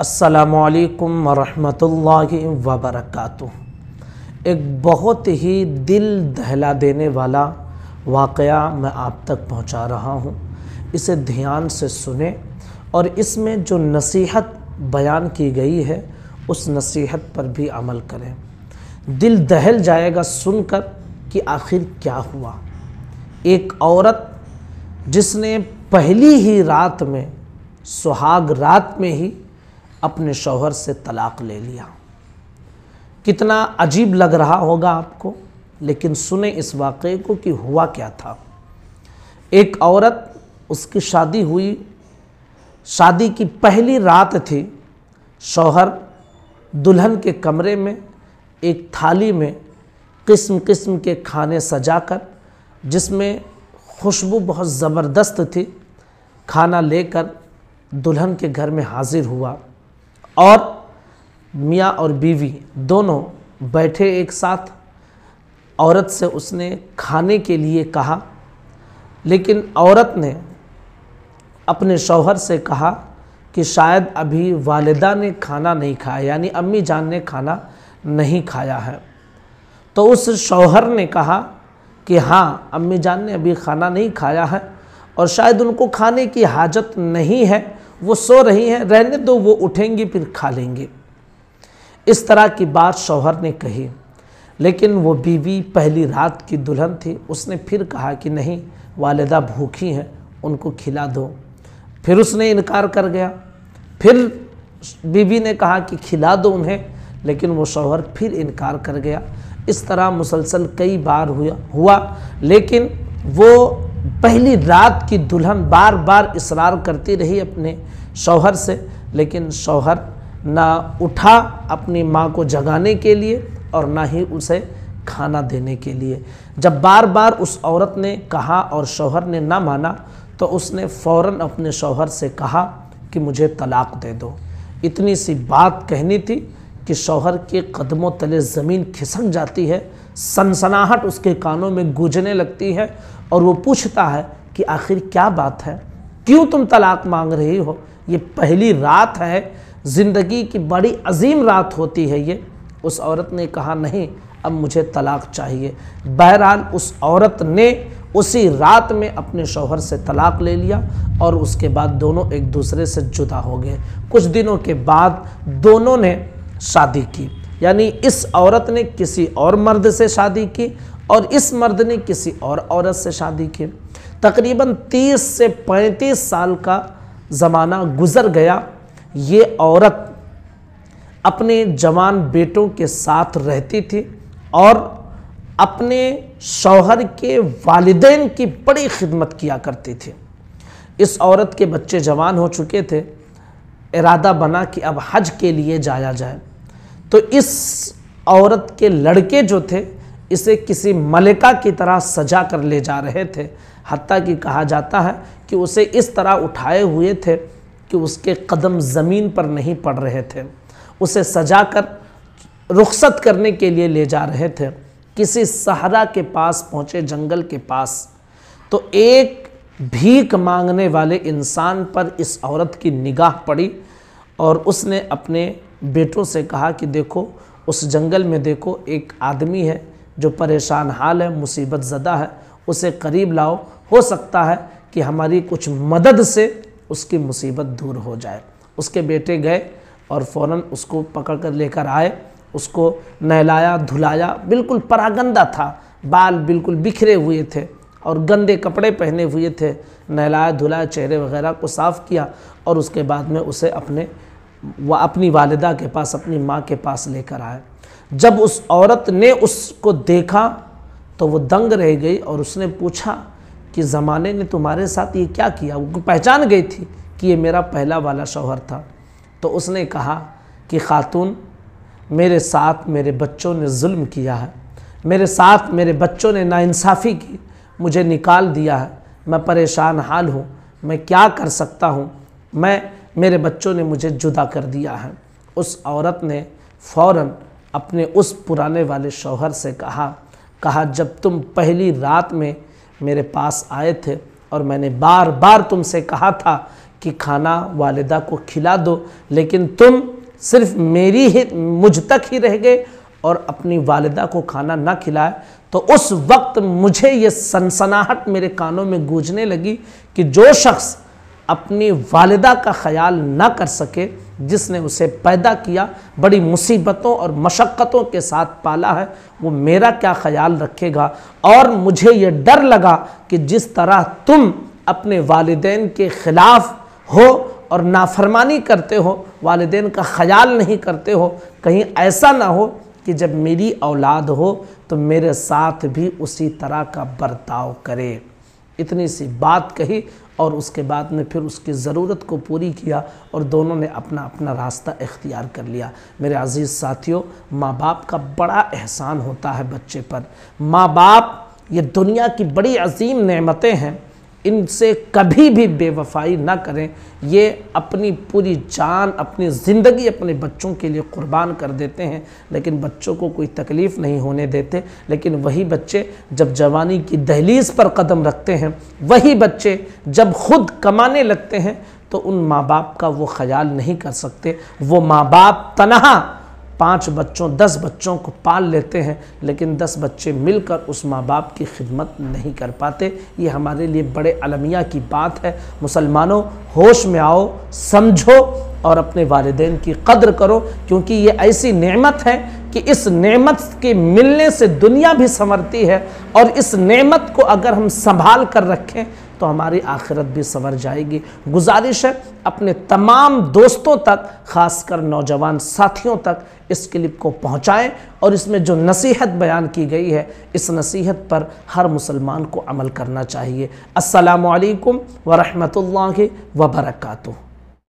असलकम वरहल वबरक एक बहुत ही दिल दहला देने वाला वाक़ मैं आप तक पहुंचा रहा हूं इसे ध्यान से सुने और इसमें जो नसीहत बयान की गई है उस नसीहत पर भी अमल करें दिल दहल जाएगा सुनकर कि आखिर क्या हुआ एक औरत जिसने पहली ही रात में सुहाग रात में ही अपने शौहर से तलाक़ ले लिया कितना अजीब लग रहा होगा आपको लेकिन सुने इस वाक़े को कि हुआ क्या था एक औरत उसकी शादी हुई शादी की पहली रात थी शौहर दुल्हन के कमरे में एक थाली में किस्म किस्म के खाने सजाकर जिसमें खुशबू बहुत ज़बरदस्त थी खाना लेकर दुल्हन के घर में हाजिर हुआ और मियाँ और बीवी दोनों बैठे एक साथ औरत से उसने खाने के लिए कहा लेकिन औरत ने अपने शौहर से कहा कि शायद अभी वालदा ने खाना नहीं खाया यानी अम्मी जान ने खाना नहीं खाया है तो उस शौहर ने कहा कि हाँ अम्मी जान ने अभी खाना नहीं खाया है और शायद उनको खाने की हाजत नहीं है वो सो रही हैं रहने दो वो उठेंगी फिर खा लेंगे इस तरह की बात शौहर ने कही लेकिन वो बीवी पहली रात की दुल्हन थी उसने फिर कहा कि नहीं वालदा भूखी हैं उनको खिला दो फिर उसने इनकार कर गया फिर बीवी ने कहा कि खिला दो उन्हें लेकिन वो शौहर फिर इनकार कर गया इस तरह मुसलसल कई बार हुआ हुआ लेकिन वो पहली रात की दुल्हन बार बार इसरार करती रही अपने शौहर से लेकिन शौहर ना उठा अपनी माँ को जगाने के लिए और ना ही उसे खाना देने के लिए जब बार बार उस औरत ने कहा और शौहर ने ना माना तो उसने फ़ौर अपने शौहर से कहा कि मुझे तलाक दे दो इतनी सी बात कहनी थी कि शौहर के कदमों तले ज़मीन खिसक जाती है सनसनाहट उसके कानों में गूंजने लगती है और वो पूछता है कि आखिर क्या बात है क्यों तुम तलाक मांग रही हो ये पहली रात है ज़िंदगी की बड़ी अजीम रात होती है ये उस औरत ने कहा नहीं अब मुझे तलाक चाहिए बहरहाल उस औरत ने उसी रात में अपने शौहर से तलाक ले लिया और उसके बाद दोनों एक दूसरे से जुदा हो गए कुछ दिनों के बाद दोनों ने शादी की यानी इस औरत ने किसी और मर्द से शादी की और इस मर्द ने किसी और औरत से शादी की तकरीबन 30 से 35 साल का ज़माना गुज़र गया ये औरत अपने जवान बेटों के साथ रहती थी और अपने शौहर के वालदेन की बड़ी खिदमत किया करती थी इस औरत के बच्चे जवान हो चुके थे इरादा बना कि अब हज के लिए जाया जाए तो इस औरत के लड़के जो थे इसे किसी मलिका की तरह सजा कर ले जा रहे थे हती कि कहा जाता है कि उसे इस तरह उठाए हुए थे कि उसके कदम ज़मीन पर नहीं पड़ रहे थे उसे सजा कर रुखसत करने के लिए ले जा रहे थे किसी सहरा के पास पहुँचे जंगल के पास तो एक भीख मांगने वाले इंसान पर इस औरत की निगाह पड़ी और उसने अपने बेटों से कहा कि देखो उस जंगल में देखो एक आदमी है जो परेशान हाल है मुसीबत ज़दा है उसे करीब लाओ हो सकता है कि हमारी कुछ मदद से उसकी मुसीबत दूर हो जाए उसके बेटे गए और फ़ौर उसको पकड़ कर लेकर आए उसको नहलाया धुलाया बिल्कुल परागंदा था बाल बिल्कुल बिखरे हुए थे और गंदे कपड़े पहने हुए थे नहलाया धुलाया चेहरे वगैरह को साफ़ किया और उसके बाद में उसे अपने व अपनी वालदा के पास अपनी माँ के पास लेकर आए जब उस औरत ने उसको देखा तो वो दंग रह गई और उसने पूछा कि ज़माने ने तुम्हारे साथ ये क्या किया वो पहचान गई थी कि ये मेरा पहला वाला शौहर था तो उसने कहा कि ख़ातून मेरे साथ मेरे बच्चों ने जुल्म किया है मेरे साथ मेरे बच्चों ने नाइंसाफ़ी की मुझे निकाल दिया है मैं परेशान हाल हूँ मैं क्या कर सकता हूँ मैं मेरे बच्चों ने मुझे जुदा कर दिया है उस औरत ने फ़ौरन अपने उस पुराने वाले शौहर से कहा कहा जब तुम पहली रात में मेरे पास आए थे और मैंने बार बार तुमसे कहा था कि खाना वालिदा को खिला दो लेकिन तुम सिर्फ मेरी ही मुझ तक ही रह गए और अपनी वालिदा को खाना ना खिलाए तो उस वक्त मुझे ये सनसनाहट मेरे कानों में गूंजने लगी कि जो शख्स अपनी वालदा का ख्याल ना कर सके जिसने उसे पैदा किया बड़ी मुसीबतों और मशक्क़तों के साथ पाला है वो मेरा क्या ख्याल रखेगा और मुझे ये डर लगा कि जिस तरह तुम अपने वालदेन के ख़िलाफ़ हो और नाफरमानी करते हो वालदेन का ख्याल नहीं करते हो कहीं ऐसा ना हो कि जब मेरी औलाद हो तो मेरे साथ भी उसी तरह का बर्ताव करे इतनी सी बात कही और उसके बाद में फिर उसकी ज़रूरत को पूरी किया और दोनों ने अपना अपना रास्ता इख्तियार कर लिया मेरे अज़ीज़ साथियों माँ बाप का बड़ा एहसान होता है बच्चे पर माँ बाप ये दुनिया की बड़ी अजीम नेमतें हैं इनसे कभी भी बेवफाई ना करें ये अपनी पूरी जान अपनी ज़िंदगी अपने बच्चों के लिए कुर्बान कर देते हैं लेकिन बच्चों को कोई तकलीफ़ नहीं होने देते लेकिन वही बच्चे जब जवानी की दहलीज़ पर कदम रखते हैं वही बच्चे जब खुद कमाने लगते हैं तो उन माँ बाप का वो ख्याल नहीं कर सकते वो माँ बाप तनहा पाँच बच्चों दस बच्चों को पाल लेते हैं लेकिन दस बच्चे मिलकर उस माँ बाप की खिदमत नहीं कर पाते ये हमारे लिए बड़े अलमिया की बात है मुसलमानों होश में आओ समझो और अपने वालदेन की कदर करो क्योंकि ये ऐसी नेमत है कि इस नेमत के मिलने से दुनिया भी संवरती है और इस नेमत को अगर हम संभाल कर रखें तो हमारी आखिरत भी संवर जाएगी गुजारिश है अपने तमाम दोस्तों तक ख़ासकर नौजवान साथियों तक इस क्लिप को पहुँचाएँ और इसमें जो नसीहत बयान की गई है इस नसीहत पर हर मुसलमान को अमल करना चाहिए असलकम वरहमल वबरकू